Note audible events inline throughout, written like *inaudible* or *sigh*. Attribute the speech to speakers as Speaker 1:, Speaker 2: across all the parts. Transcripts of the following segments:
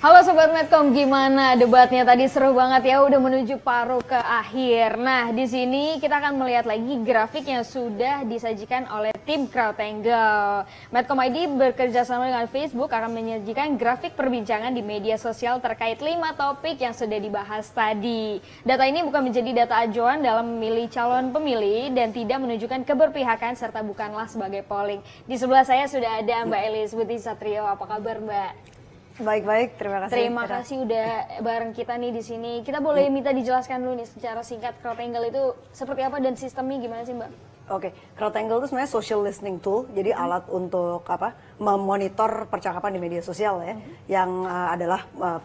Speaker 1: Halo Sobat Medcom, gimana debatnya tadi seru banget ya, udah menuju paruh ke akhir. Nah, di sini kita akan melihat lagi grafik yang sudah disajikan oleh tim Crowd Angle. Medcom ID bekerja sama dengan Facebook akan menyajikan grafik perbincangan di media sosial terkait lima topik yang sudah dibahas tadi. Data ini bukan menjadi data ajuan dalam memilih calon pemilih dan tidak menunjukkan keberpihakan serta bukanlah sebagai polling. Di sebelah saya sudah ada Mbak Elis Buti Satrio, apa kabar Mbak? Baik-baik,
Speaker 2: terima kasih. Terima kasih
Speaker 1: udah bareng kita nih di sini. Kita boleh iya. minta dijelaskan dulu nih secara singkat crowd itu seperti apa dan sistemnya gimana sih, Mbak?
Speaker 2: Oke, okay. crowd itu sebenarnya social listening tool, jadi hmm. alat untuk apa? memonitor percakapan di media sosial ya, hmm. yang uh, adalah uh,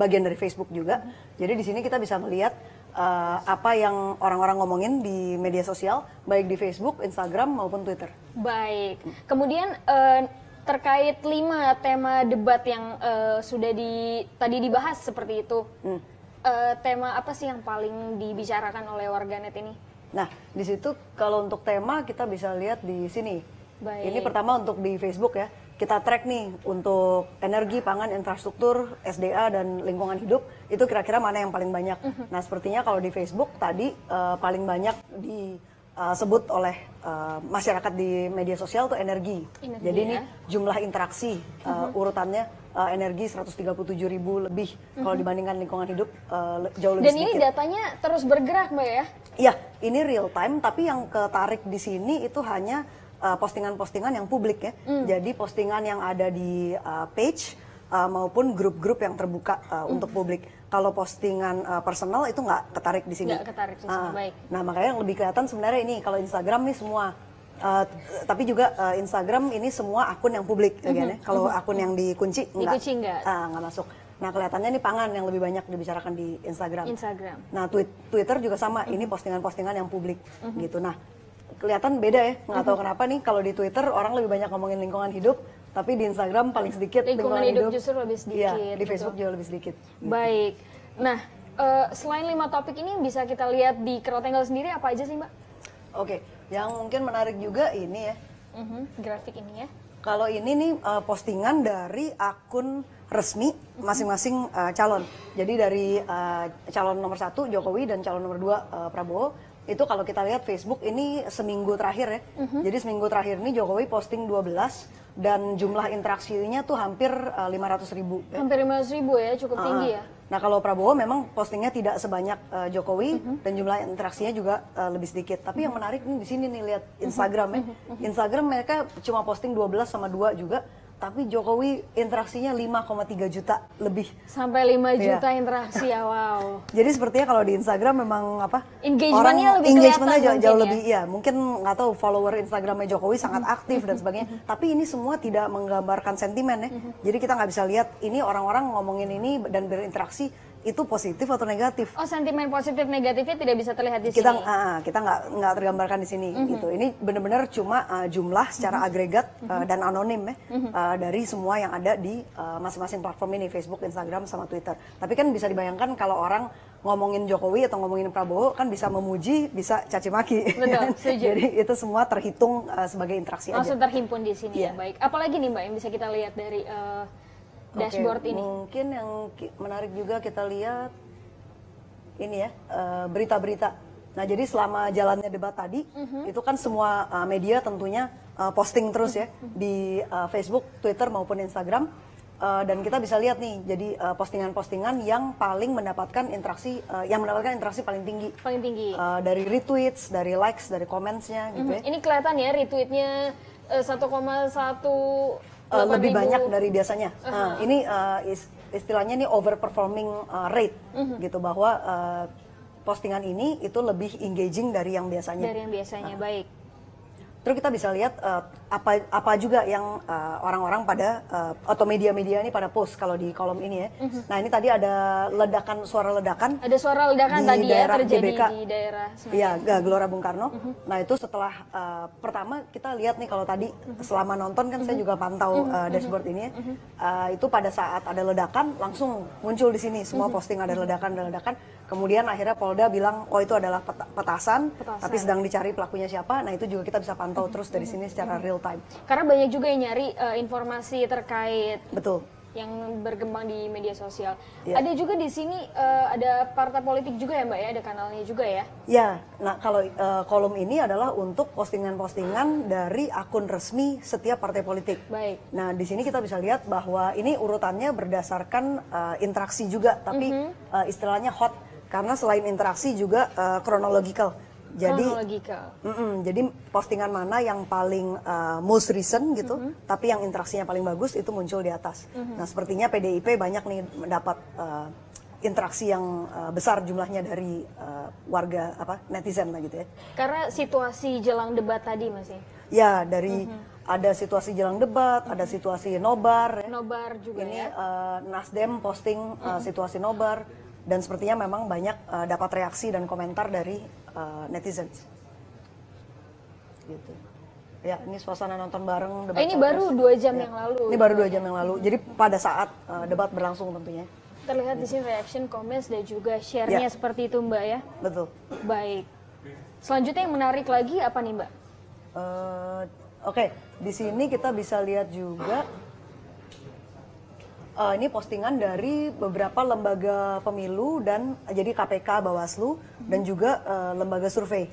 Speaker 2: bagian dari Facebook juga. Hmm. Jadi di sini kita bisa melihat uh, apa yang orang-orang ngomongin di media sosial, baik di Facebook, Instagram maupun Twitter.
Speaker 1: Baik. Kemudian uh, terkait lima tema debat yang uh, sudah di tadi dibahas seperti itu. Hmm. Uh, tema apa sih yang paling dibicarakan oleh warganet ini?
Speaker 2: Nah, di situ kalau untuk tema kita bisa lihat di sini. Baik. Ini pertama untuk di Facebook ya. Kita track nih untuk energi, pangan, infrastruktur, SDA dan lingkungan hidup itu kira-kira mana yang paling banyak. Mhm. Nah, sepertinya kalau di Facebook tadi uh, paling banyak di uh, sebut oleh uh, masyarakat di media sosial itu energi. energi Jadi ya. ini jumlah interaksi uh, uh -huh. urutannya uh, energi 137 ribu lebih uh mm-hmm. -huh. kalau dibandingkan lingkungan hidup uh, jauh lebih Dan sedikit. ini
Speaker 1: datanya terus bergerak mbak ya?
Speaker 2: Iya, ini real time tapi yang ketarik di sini itu hanya postingan-postingan uh, yang publik ya. Uh-huh. Jadi postingan yang ada di uh, page uh, maupun grup-grup yang terbuka uh, uh-huh. untuk publik kalau postingan uh, personal itu nggak ketarik di sini. Nggak
Speaker 1: ketarik di sini, uh, baik.
Speaker 2: Nah makanya yang lebih kelihatan sebenarnya ini kalau Instagram nih semua. Uh, tapi juga uh, Instagram ini semua akun yang publik, mm -hmm. ya. Kan ya? Mhm, kalau mm -hmm. akun mhm. yang dikunci, nggak? dikunci nggak? Uh, masuk. Nah kelihatannya ini pangan yang lebih banyak dibicarakan di Instagram. Instagram. Nah tweet, Twitter juga sama. Mm -hmm. Ini mhm. postingan-postingan yang publik mm -hmm. gitu. Nah kelihatan beda ya. Nggak mm -hmm. tahu kenapa nih kalau di Twitter orang lebih banyak ngomongin lingkungan hidup tapi di Instagram paling sedikit lingkungan hidup, hidup justru lebih iya, sedikit ya, di Facebook gitu. juga lebih sedikit baik nah uh, selain lima topik ini bisa kita lihat di Kerotengel sendiri apa aja sih mbak oke okay. yang mungkin menarik juga ini ya uh-huh. grafik ini ya kalau ini nih uh, postingan dari akun resmi mm-hmm. masing-masing uh, calon. Jadi dari uh, calon nomor satu Jokowi dan calon nomor dua uh, Prabowo itu kalau kita lihat Facebook ini seminggu terakhir ya. Uh mm-hmm. -huh. Jadi seminggu terakhir ini Jokowi posting 12 dan jumlah interaksinya tuh hampir eh, lima ratus ribu. hampir lima ratus ribu ya, cukup uh, tinggi ya. Nah kalau Prabowo memang postingnya tidak sebanyak uh, Jokowi uh mhm. -huh. dan jumlah interaksinya juga uh, lebih sedikit. Tapi uh -huh. yang mhm. menarik nih hmm, di sini nih lihat mhm. Instagram ya. Instagram mereka cuma posting 12 sama 2 juga tapi Jokowi interaksinya 5,3 juta lebih. Sampai 5 iya. juta yeah.
Speaker 1: interaksi ya, wow.
Speaker 2: *laughs* Jadi sepertinya kalau di Instagram memang apa? Engagementnya lebih kelihatan jauh, jauh ya? lebih ya. Mungkin nggak tahu follower Instagramnya Jokowi sangat mm-hmm. aktif dan sebagainya. Mm-hmm. tapi ini semua tidak menggambarkan sentimen ya. Mm-hmm. Jadi kita nggak bisa lihat ini orang-orang ngomongin ini dan berinteraksi itu positif atau negatif. Oh, sentimen positif negatifnya tidak bisa terlihat di kita, sini. Uh, kita nggak nggak tergambarkan di sini mm -hmm. gitu. Ini benar-benar cuma uh, jumlah secara mm -hmm. agregat uh, mm -hmm. dan anonim ya uh, dari semua yang ada di masing-masing uh, platform ini Facebook, Instagram sama Twitter. Tapi kan bisa dibayangkan kalau orang ngomongin Jokowi atau ngomongin Prabowo kan bisa memuji, bisa caci maki. *laughs* Ya kan? Jadi itu semua terhitung uh, sebagai interaksi Langsung aja.
Speaker 1: terhimpun di sini yeah. ya, iya. baik. Apalagi nih Mbak yang bisa kita lihat dari uh,
Speaker 2: dashboard okay, ini. Mungkin yang menarik juga kita lihat ini ya eh, berita-berita. Uh, nah jadi selama jalannya debat tadi mm -hmm. itu kan semua uh, media tentunya uh, posting terus ya mm -hmm. di uh, Facebook, Twitter maupun Instagram. Uh, dan kita bisa lihat nih, jadi postingan-postingan yang paling mendapatkan interaksi, uh, yang mendapatkan interaksi paling tinggi. Paling tinggi. Uh, dari retweets, dari likes, dari commentsnya, gitu mm -hmm. ya. Ini kelihatan ya retweetnya uh, 1,1 uh, lebih banyak dari biasanya. Uh -huh. nah, ini uh, istilahnya ini overperforming uh, rate uh mhm. -huh. gitu bahwa uh, postingan ini itu lebih engaging dari yang biasanya. Dari yang biasanya uh. baik. Terus kita bisa lihat uh, apa apa juga yang uh, orang-orang pada uh, atau media-media ini pada post kalau di kolom ini ya. Mm-hmm. Nah ini tadi ada ledakan suara ledakan. Ada suara ledakan di tadi ya, daerah ya terjadi GBK. di
Speaker 1: daerah. Iya Gelora
Speaker 2: Bung Karno. Mm-hmm. Nah itu setelah uh, pertama kita lihat nih kalau tadi mm-hmm. selama nonton kan mm-hmm. saya mhm. juga pantau mm-hmm. uh, dashboard ini ya. Mm-hmm. Uh, itu pada saat ada ledakan langsung muncul di sini semua mm-hmm. posting ada mhm. ledakan ada ledakan. Kemudian akhirnya Polda bilang oh itu adalah petasan, petasan. tapi sedang dicari pelakunya siapa. Nah itu juga kita bisa pantau mm-hmm. terus dari sini secara real time.
Speaker 1: Karena banyak juga yang nyari uh, informasi terkait betul yang berkembang di media sosial. Ya. Ada juga di sini uh, ada partai politik juga ya Mbak ya, ada kanalnya juga ya.
Speaker 2: Ya, nah kalau uh, kolom ini adalah untuk postingan-postingan dari akun resmi setiap partai politik. Baik. Nah di sini kita bisa lihat bahwa ini urutannya berdasarkan uh, interaksi juga, tapi mm -hmm. uh, istilahnya hot karena selain interaksi juga uh, jadi mm -mm, jadi postingan mana yang paling uh, most recent gitu mm -hmm. tapi yang interaksinya paling bagus itu muncul di atas mm -hmm. nah sepertinya PDIP banyak nih mendapat uh, interaksi yang uh, besar jumlahnya dari uh, warga apa netizen lah gitu ya
Speaker 1: karena situasi jelang debat tadi masih ya?
Speaker 2: ya dari mm -hmm. ada situasi jelang debat ada mm-hmm. situasi nobar ya. nobar juga ini ya? uh, Nasdem posting mm -hmm. situasi nobar dan sepertinya memang banyak uh, dapat reaksi dan komentar dari uh, eh, netizens. Gitu. Ya, ini suasana nonton bareng debat. Eh, ini baru dua jam ya. yang lalu. Ini baru dua jam yang lalu. Jadi pada saat uh, debat berlangsung tentunya.
Speaker 1: Terlihat gitu. di sini reaction, comments dan juga share-nya ya. seperti itu Mbak ya. Betul. Baik.
Speaker 2: Selanjutnya yang menarik lagi apa nih Mbak? Uh, Oke, okay. di sini kita bisa lihat juga uh, ini postingan dari beberapa lembaga pemilu dan jadi KPK, Bawaslu hmm. dan juga uh, lembaga survei.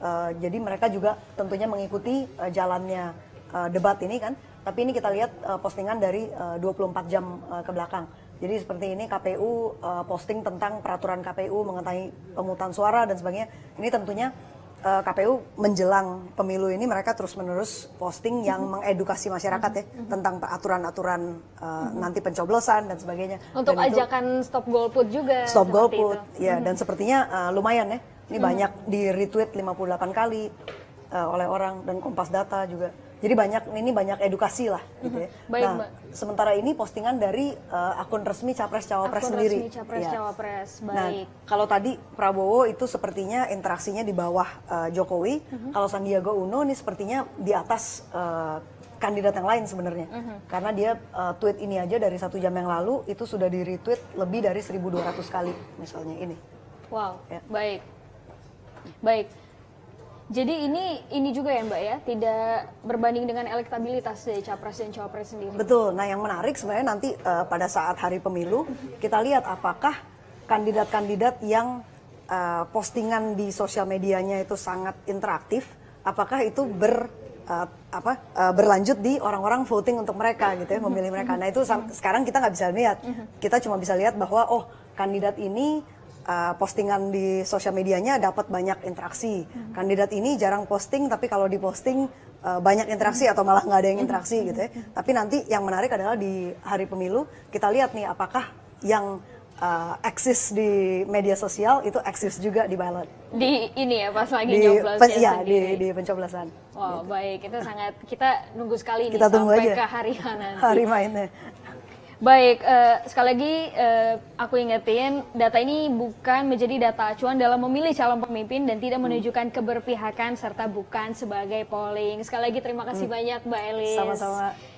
Speaker 2: Uh, jadi mereka juga tentunya mengikuti uh, jalannya uh, debat ini kan. Tapi ini kita lihat uh, postingan dari uh, 24 jam uh, ke belakang. Jadi seperti ini KPU uh, posting tentang peraturan KPU mengenai pemutusan suara dan sebagainya. Ini tentunya uh, eh, KPU menjelang pemilu ini mereka terus-menerus posting yang mm -hmm. mengedukasi masyarakat ya mm -hmm. tentang aturan-aturan uh, mm -hmm. nanti pencoblosan dan sebagainya. Untuk dan ajakan
Speaker 1: itu, stop golput juga. Stop golput, itu. ya. Mm -hmm. Dan
Speaker 2: sepertinya uh, lumayan ya. Ini mm -hmm. banyak di retweet 58 kali uh, oleh orang dan Kompas Data juga. Jadi banyak ini banyak edukasi lah gitu ya. Baik, nah, Mbak. sementara ini postingan dari uh, akun resmi Capres Cawapres akun sendiri. Resmi Capres ya. Cawapres. Nah, baik. Nah, kalau tadi Prabowo itu sepertinya interaksinya di bawah uh, Jokowi, uh mhm. -huh. kalau Sandiaga Uno ini sepertinya di atas uh, kandidat yang lain sebenarnya. Uh mhm. -huh. Karena dia uh, tweet ini aja dari satu jam yang lalu itu sudah di retweet lebih dari 1200 kali misalnya ini.
Speaker 1: Wow. Ya. Baik. Baik. Jadi ini ini juga ya Mbak ya, tidak berbanding dengan elektabilitas dari capres dan cawapres sendiri. Betul.
Speaker 2: Nah, yang menarik sebenarnya nanti uh, pada saat hari pemilu kita lihat apakah kandidat-kandidat yang uh, postingan di sosial medianya itu sangat interaktif, apakah itu ber uh, apa uh, berlanjut di orang-orang voting untuk mereka gitu ya, memilih mereka. Nah, itu sekarang kita nggak bisa lihat. Kita cuma bisa lihat bahwa oh, kandidat ini uh, postingan di sosial medianya dapat banyak interaksi. Hmm. Kandidat ini jarang posting, tapi kalau diposting uh, banyak interaksi hmm. atau malah nggak ada yang hmm. interaksi hmm. gitu ya. Hmm. Tapi nanti yang menarik adalah di hari pemilu kita lihat nih apakah yang uh, eksis di media sosial itu eksis juga di ballot.
Speaker 1: Di ini ya pas lagi di, ya, Iya di,
Speaker 2: di pencoblosan. Wow gitu.
Speaker 1: baik kita sangat kita nunggu sekali kita nih tunggu sampai aja. ke hari nanti. Hari mainnya. Baik, uh, sekali lagi uh, aku ingetin, data ini bukan menjadi data acuan dalam memilih calon pemimpin dan tidak hmm. menunjukkan keberpihakan serta bukan sebagai polling. Sekali lagi terima kasih hmm. banyak Mbak Elis. Sama-sama.